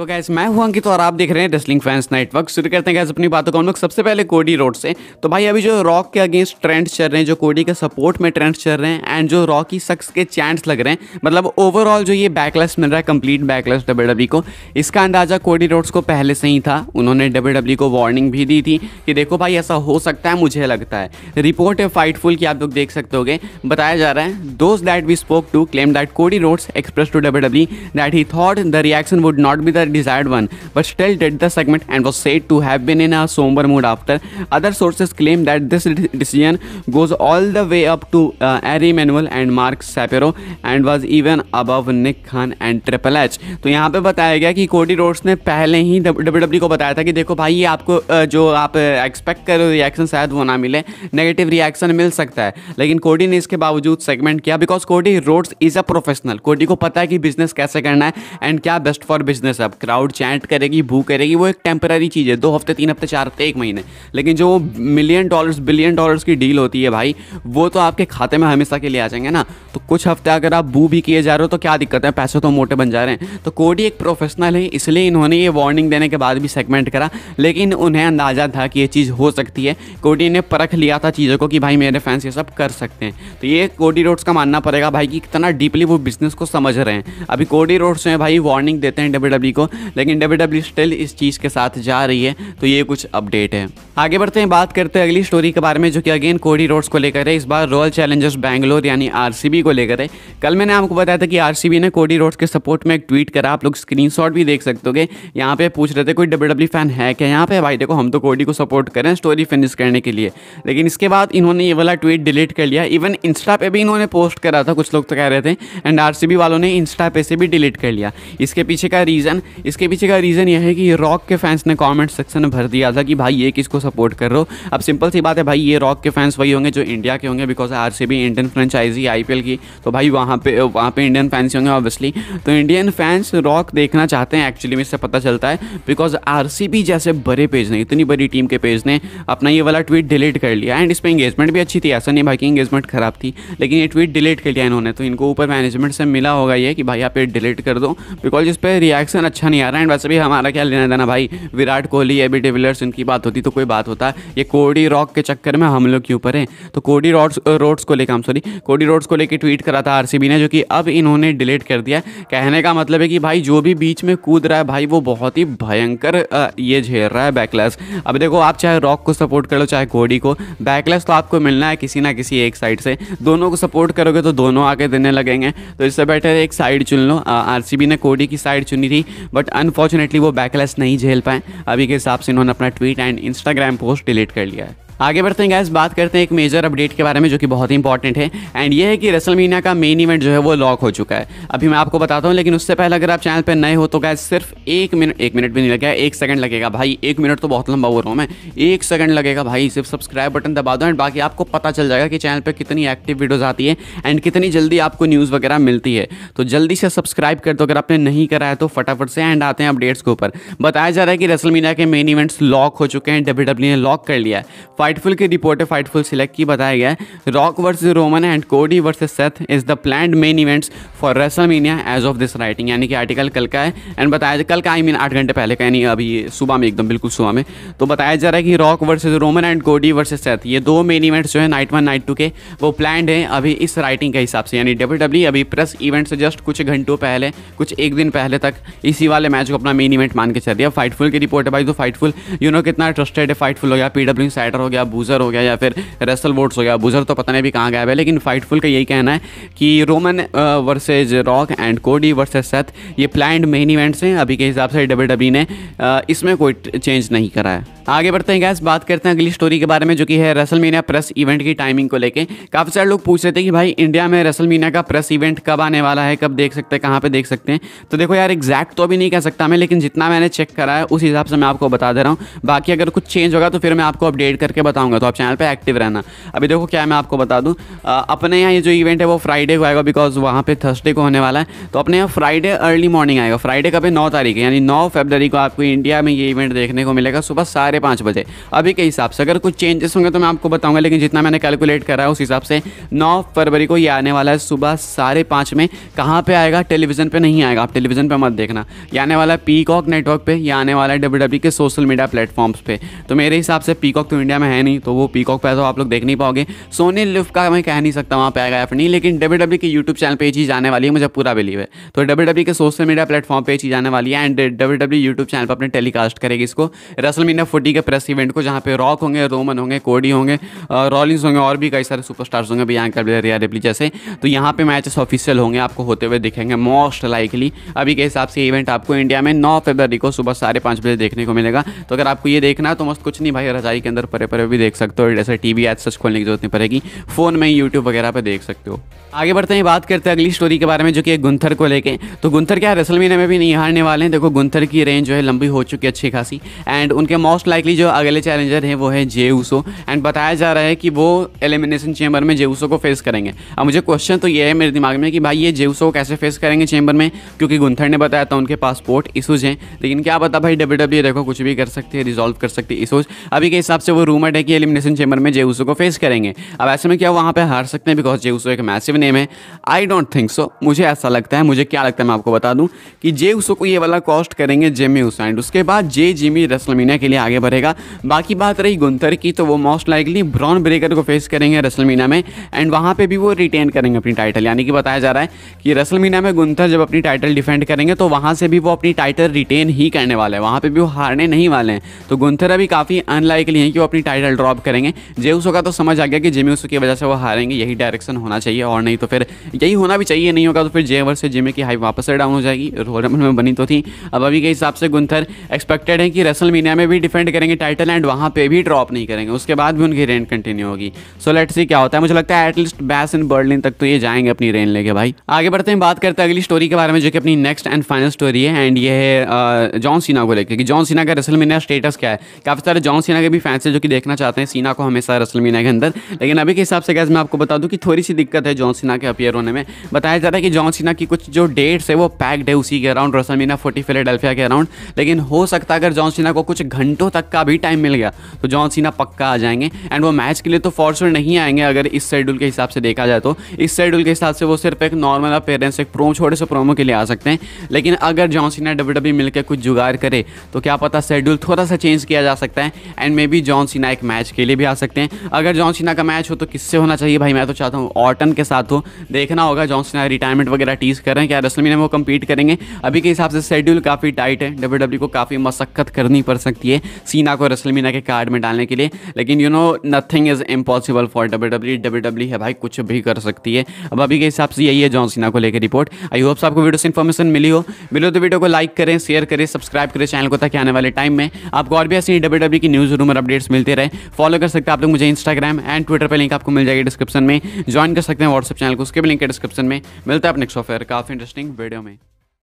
तो गैस मैं हुआ अंकित तो और आप देख रहे हैं रेसलिंग फैंस नेटवर्क शुरू करते हैं गैस अपनी बातों को हम लोग सबसे पहले कोडी रोड से तो भाई अभी जो रॉक के अगेंस्ट ट्रेंड्स चल रहे हैं जो कोडी के सपोर्ट में ट्रेंड्स चल रहे हैं एंड जो रॉक ही शख्स के चांस लग रहे हैं मतलब ओवरऑल जो ये बैकलेस मिल रहा है कंप्लीट बैकलेस डब्ल्यू को इसका अंदाजा कोडी रोड्स को पहले से ही था उन्होंने डब्ल्यू e को वार्निंग भी दी थी कि देखो भाई ऐसा हो सकता है मुझे लगता है रिपोर्ट है फाइटफुल की आप लोग देख सकते हो बताया जा रहा है दोस्त that we spoke to claim that Cody Rhodes express to W that he thought the reaction would not be the desired one, but still did the segment and was said to have been in a somber mood after. Other sources claim that this decision goes all the way up to uh, Ari Manuel and Mark Sapiro and was even above Nick Khan and triple H तो यहाँ पे बताया गया कि Cody Rhodes ने पहले ही W W e को बताया था कि देखो भाई ये आपको जो आप एक्सपेक्ट कर रहे हो रिएक्शन शायद वो ना मिले नेगेटिव रिएक्शन मिल सकता है लेकिन कोडी ने इसके बावजूद सेगमेंट किया because Cody Rhodes is a professional कोडी को पता है कि बिजनेस कैसे करना है एंड क्या बेस्ट फॉर बिजनेस है अब क्राउड चैट करेगी भू करेगी वो एक टेम्पररी चीज़ है दो हफ्ते तीन हफ्ते चार हफ्ते एक महीने लेकिन जो मिलियन डॉलर्स बिलियन डॉलर्स की डील होती है भाई वो तो आपके खाते में हमेशा के लिए आ जाएंगे ना तो कुछ हफ्ते अगर आप बू भी किए जा रहे हो तो क्या दिक्कत है पैसे तो मोटे बन जा रहे हैं तो कोडी एक प्रोफेशनल है इसलिए इन्होंने ये वार्निंग देने के बाद भी सेगमेंट करा लेकिन उन्हें अंदाज़ा था कि ये चीज़ हो सकती है कोडी ने परख लिया था चीज़ों को कि भाई मेरे फैंस ये सब कर सकते हैं तो ये कोडी रोड्स का मानना पड़ेगा भाई कि कितना डीपली वो बिजनेस को समझ रहे हैं अभी कोडी रोड्स में भाई वार्निंग देते हैं डब्ल्यू को लेकिन डब्ल्यू स्टिल e इस चीज़ के साथ जा रही है तो ये कुछ अपडेट है आगे बढ़ते हैं बात करते हैं अगली स्टोरी के बारे में जो कि अगेन कोडी रोड्स को लेकर है इस बार रॉयल चैलेंजर्स बैंगलोर यानी आर को लेकर है कल मैंने आपको बताया था कि आर ने कोडी रोड्स के सपोर्ट में एक ट्वीट करा आप लोग स्क्रीन भी देख सकते हो यहाँ पे पूछ रहे थे कोई डब्ल्यू फैन e है क्या यहाँ पे भाई देखो हम तो कोडी को सपोर्ट करें स्टोरी फिनिश करने के लिए लेकिन इसके बाद इन्होंने ये वाला ट्वीट डिलीट कर लिया इवन इंस्टा पे भी इन्होंने पोस्ट करा था कुछ लोग तो कह रहे थे एंड आर वालों ने इंस्टा पे से भी डिलीट कर लिया इसके पीछे का रीज़न इसके पीछे का रीज़न यह है कि रॉक के फैंस ने कमेंट सेक्शन में भर दिया था कि भाई ये किसको सपोर्ट कर रहे हो अब सिंपल सी बात है भाई ये रॉक के फैंस वही होंगे जो इंडिया के होंगे बिकॉज आर इंडियन फ्रेंचाइजी आई की तो भाई वहाँ पे वहाँ पे इंडियन फैंस होंगे ऑब्वियसली तो इंडियन फैंस रॉक देखना चाहते हैं एक्चुअली में इससे पता चलता है बिकॉज आर जैसे बड़े पेज ने इतनी बड़ी टीम के पेज ने अपना ये वाला ट्वीट डिलीट कर लिया एंड इस पर इंगेजमेंट भी अच्छी थी ऐसा नहीं भाई की इंगेजमेंट खराब थी लेकिन ये ट्वीट डिलीट कर लिया इन्होंने तो इनको ऊपर मैनेजमेंट से मिला होगा ये कि भाई आप ये डिलीट कर दो बिकॉज इस पर रिएक्शन अच्छा अच्छा नहीं आ रहा है वैसे भी हमारा क्या लेना देना भाई Virat Kohli A B de Villiers इनकी बात होती तो कोई बात होता है ये कोडी रॉक के चक्कर में हम लोग के ऊपर है तो कोडी रॉड्स रोड्स को लेकर हम सॉरी कोडी रोड्स को लेकर ट्वीट करा था आर ने जो कि अब इन्होंने डिलीट कर दिया कहने का मतलब है कि भाई जो भी बीच में कूद रहा है भाई वो बहुत ही भयंकर ये झेल रहा है बैकलैस अब देखो आप चाहे रॉक को सपोर्ट कर लो चाहे कोडी को बैकलैस तो आपको मिलना है किसी ना किसी एक साइड से दोनों को सपोर्ट करोगे तो दोनों आगे देने लगेंगे तो इससे बेटर एक साइड चुन लो आर ने कोडी की साइड चुनी थी बट अनफॉर्चुनेटली वो बैकलेस नहीं झेल पाए अभी के हिसाब से इन्होंने अपना tweet and Instagram post delete कर लिया है आगे बढ़ते हैं गैस बात करते हैं एक मेजर अपडेट के बारे में जो कि बहुत ही इंपॉर्टेंट है एंड ये है कि रसल मीना का मेन इवेंट जो है वो लॉक हो चुका है अभी मैं आपको बताता हूँ लेकिन उससे पहले अगर आप चैनल पर नए हो तो गैस सिर्फ एक मिनट एक मिनट भी नहीं लगेगा एक सेकंड लगेगा भाई एक मिनट तो बहुत लंबा हो रहा हूँ मैं एक सेकंड लगेगा भाई सिर्फ सब्सक्राइब बटन दबा दो एंड बाकी आपको पता चल जाएगा कि चैनल पर कितनी एक्टिव वीडियोज़ आती है एंड कितनी जल्दी आपको न्यूज़ वगैरह मिलती है तो जल्दी से सब्सक्राइब कर दो अगर आपने नहीं कराया तो फटाफट से एंड आते हैं अपडेट्स के ऊपर बताया जा रहा है कि रसल मीना के मेन इवेंट्स लॉक हो चुके हैं डब्ल्यू e ने लॉक कर लिया है फाइटफुल की रिपोर्टें फाइटफुल सिलेक्ट की बताया गया है Rock versus Roman and Cody versus Seth is the plan main events for WrestleMania as of this writing यानी कि आर्टिकल कल का है एंड बताया जा कल का आई मीन आठ घंटे पहले का यानी अभी सुबह में एकदम बिल्कुल सुबह में तो बताया जा रहा है कि Rock versus Roman and Cody versus Seth ये दो मेन इवेंट्स जो है नाइट वन नाइट टू के वो प्लान है अभी इस राइटिंग के हिसाब से यानी डब्ल्यू e अभी प्रेस इवेंट से जस्ट कुछ घंटों पहले कुछ एक दिन पहले तक इसी वाले मैच को अपना मेन इवेंट मान के चल रही है फाइटफुल की रिपोर्ट है भाई तो फाइटफुल यू नो कितना ट्रस्टेड है फाइटफुल हो गया पीडब्ल्यू साइडर हो गया गया बूजर हो गया या फिर रेसल वोट्स हो गया बूजर तो पता नहीं अभी कहाँ गया है लेकिन फाइटफुल का यही कहना है कि Roman versus Rock and Cody versus Seth ये प्लान्ड मेन इवेंट्स हैं अभी के हिसाब से डब्ल्यू डब्ल्यू e ने uh, इसमें कोई चेंज नहीं करा है आगे बढ़ते हैं गैस बात करते हैं अगली स्टोरी के बारे में जो कि है रेसल मीना प्रेस इवेंट की टाइमिंग को लेके काफ़ी सारे लोग पूछ रहे थे कि भाई इंडिया में रेसल मीना का प्रेस इवेंट कब आने वाला है कब देख सकते हैं कहाँ पे देख सकते हैं तो देखो यार एग्जैक्ट तो अभी नहीं कह सकता मैं लेकिन जितना मैंने चेक करा है उस हिसाब से मैं आपको बता दे रहा हूँ बाकी अगर कुछ चेंज होगा तो फिर मैं आपको अपडेट करके बताऊंगा तो आप चैनल पे एक्टिव रहना अभी देखो क्या मैं आपको बता दूँ अपने यहाँ ये जो इवेंट है वो फ्राइडे को आएगा बिकॉज वहाँ पे थर्सडे को होने वाला है तो अपने यहाँ फ्राइडे अर्ली मॉर्निंग आएगा फ्राइडे का भी नौ तारीख है यानी नौ फेबररी को आपको इंडिया में ये इवेंट देखने को मिलेगा सुबह साढ़े पाँच बजे अभी के हिसाब से अगर कुछ चेंजेस होंगे तो मैं आपको बताऊँगा लेकिन जितना मैंने कैलकुलेट करा है उस हिसाब से नौ फरवरी को ये आने वाला है सुबह साढ़े पाँच में कहाँ पर आएगा टेलीविज़न पर नहीं आएगा आप टेलीविज़न पर मत देखना यह आने वाला है पीकॉक नेटवर्क पर या आने वाला है डब्ल्यू e के सोशल मीडिया प्लेटफॉर्म्स पर तो मेरे हिसाब से पीकॉक तो इंडिया में है नहीं तो वो पीकॉक पे तो आप लोग देख नहीं पाओगे सोनी लिफ्ट का मैं कह नहीं सकता वहाँ पे आएगा एफ नहीं लेकिन डब्ल्यू डब्ल्यू e के यूट्यूब चैनल पेज ही जाने वाली है मुझे पूरा बिलीव है तो डब्ल्यू डब्ल्यू e के सोशल मीडिया प्लेटफॉर्म पेज ही जाने वाली है and W W YouTube channel पर अपने टेलीकास्ट करेगी इसको रसल मीना फोर्टी के प्रेस इवेंट को जहाँ पे रॉक होंगे रोमन होंगे कोडी होंगे रॉलिंग्स होंगे और भी कई सारे सुपरस्टार्स होंगे बियांका रिया रेबली जैसे तो यहाँ पे मैचेस ऑफिशियल होंगे आपको होते हुए दिखेंगे मोस्ट लाइकली अभी के हिसाब से इवेंट आपको इंडिया में नौ फेबर को सुबह साढ़े पाँच बजे देखने को मिलेगा तो अगर आपको ये देखना है तो मस्त कुछ नहीं भाई रजाई के अंदर परे परे पर भी देख सकते हो जैसे टी वी सर्च खोलने की जरूरत नहीं पड़ेगी फ़ोन में ही यूट्यूब वगैरह पर देख सकते हो आगे बढ़ते हैं बात करते हैं अगली स्टोरी के बारे में जो कि गुंथर को लेके तो गुंथर क्या रेसल महीने में भी नहीं हारने वाले हैं देखो गुंथर की रेंज जो है लंबी हो चुकी है अच्छी खासी एंड उनके मोस्ट लाइकली जो अगले चैलेंजर हैं वो है जे ऊसो एंड बताया जा रहा है कि वो एलिमिनेशन चैम्बर में जे ऊसो को फेस करेंगे अब मुझे क्वेश्चन तो ये है मेरे दिमाग में कि भाई ये जे ऊसो को कैसे फेस करेंगे चैम्बर में क्योंकि गुंथर ने बताया था उनके पासपोर्ट इशूज हैं लेकिन क्या पता भाई डब्ल्यू e देखो कुछ भी कर सकती है रिजॉल्व कर सकती है इशूज अभी के हिसाब से वो रूमर फॉर्मेट है कि एलिमिनेशन चैम्बर में जेउसो को फेस करेंगे अब ऐसे में क्या वहाँ पर हार सकते हैं बिकॉज जेउसो एक मैसिव नेम है आई डोंट थिंक सो मुझे ऐसा लगता है मुझे क्या लगता है मैं आपको बता दूँ कि जे को ये वाला कॉस्ट करेंगे जेमी एंड उसके बाद जे जिमी रसलमीना के लिए आगे बढ़ेगा बाकी बात रही गुंतर की तो वो मोस्ट लाइकली ब्राउन ब्रेकर को फेस करेंगे रसलमीना में एंड वहाँ पर भी वो रिटेन करेंगे अपनी टाइटल यानी कि बताया जा रहा है कि रसलमीना में गुंतर जब अपनी टाइटल डिफेंड करेंगे तो वहाँ से भी वो अपनी टाइटल रिटेन ही करने वाले हैं वहाँ पर भी वो हारने नहीं वाले हैं तो गुंथर अभी काफ़ी अनलाइकली हैं कि वो अपनी टाइटल टाइटल ड्रॉप करेंगे जेउसो का तो समझ आ गया कि जेमे उसो की वजह से वो हारेंगे यही डायरेक्शन होना चाहिए और नहीं तो फिर यही होना भी चाहिए नहीं होगा तो फिर जेवर से जेमे की हाई वापस से डाउन हो जाएगी रोल रोलमल में बनी तो थी अब अभी के हिसाब से गुंथर एक्सपेक्टेड है कि रेसल मीनिया में भी डिफेंड करेंगे टाइटल एंड वहाँ पर भी ड्रॉप नहीं करेंगे उसके बाद भी उनकी रेंट कंटिन्यू होगी सो लेट सी क्या होता है मुझे लगता है एटलीस्ट बैस इन बर्लिन तक तो ये जाएंगे अपनी रेन लेके भाई आगे बढ़ते हैं बात करते हैं अगली स्टोरी के बारे में जो कि अपनी नेक्स्ट एंड फाइनल स्टोरी है एंड ये है जॉन सीना को लेकर कि जॉन सीना का रेसल मीनिया स्टेटस क्या है काफ़ी सारे जॉन सीना के भी फैंस है जो कि देखना देखना चाहते हैं सीना को हमेशा रसलमीना के अंदर लेकिन अभी के हिसाब से गैस मैं आपको बता दूँ कि थोड़ी सी दिक्कत है जॉन सिन्हा के अपियर होने में बताया जा रहा है कि जॉन सिन्हा की कुछ जो डेट्स है वो पैक्ड है उसी के अराउंड रसलमीना फोर्टी फिलेडेल्फिया के अराउंड लेकिन हो सकता है अगर जॉन सिन्हा को कुछ घंटों तक का भी टाइम मिल गया तो जॉन सिन्हा पक्का आ जाएंगे एंड वो मैच के लिए तो फॉर नहीं आएंगे अगर इस शेड्यूल के हिसाब से देखा जाए तो इस शेड्यूल के हिसाब से वो सिर्फ एक नॉर्मल अपेयरेंस एक प्रोमो छोटे से प्रोमो के लिए आ सकते हैं लेकिन अगर जॉन सिन्हा डब्ल्यू डब्ल्यू मिलकर कुछ जुगाड़ करे तो क्या पता शेड्यूल थोड़ा सा चेंज किया जा सकता है and maybe John Cena एक मैच के लिए भी आ सकते हैं अगर जॉन सीना का मैच हो तो किससे होना चाहिए भाई मैं तो चाहता हूँ ऑटन के साथ हो देखना होगा जॉन सीना रिटायरमेंट वगैरह टीज़ कर रहे हैं क्या रसलमी में वो कम्पीट करेंगे अभी के हिसाब से शेड्यूल काफ़ी टाइट है डब्ल्यू e को काफ़ी मशक्क़त करनी पड़ सकती है सीना को रसलमीना के कार्ड में डालने के लिए लेकिन you know nothing is impossible for W W है भाई कुछ भी कर सकती है अब अभी के हिसाब से यही है जॉन सीना को लेकर रिपोर्ट आई होप्स आपको वीडियो से इन्फॉर्मेशन मिली हो मिलो तो वीडियो को लाइक करें शेयर करें सब्सक्राइब करें चैनल को ताकि आने वाले टाइम में आपको और भी ऐसी डब्ल्यू e की न्यूज़ रूमर अपडेट्स मिलते रहे फॉलो कर सकते हैं आप लोग मुझे इंस्टाग्राम एंड ट्विटर पर लिंक आपको मिल जाएगी डिस्क्रिप्शन में ज्वाइन कर सकते हैं व्हाट्सअप चैनल को उसके भी लिंक है डिस्क्रिप्शन में मिलता है आप नेक्स्ट ऑफेयर काफ़ी इंटरेस्टिंग वीडियो में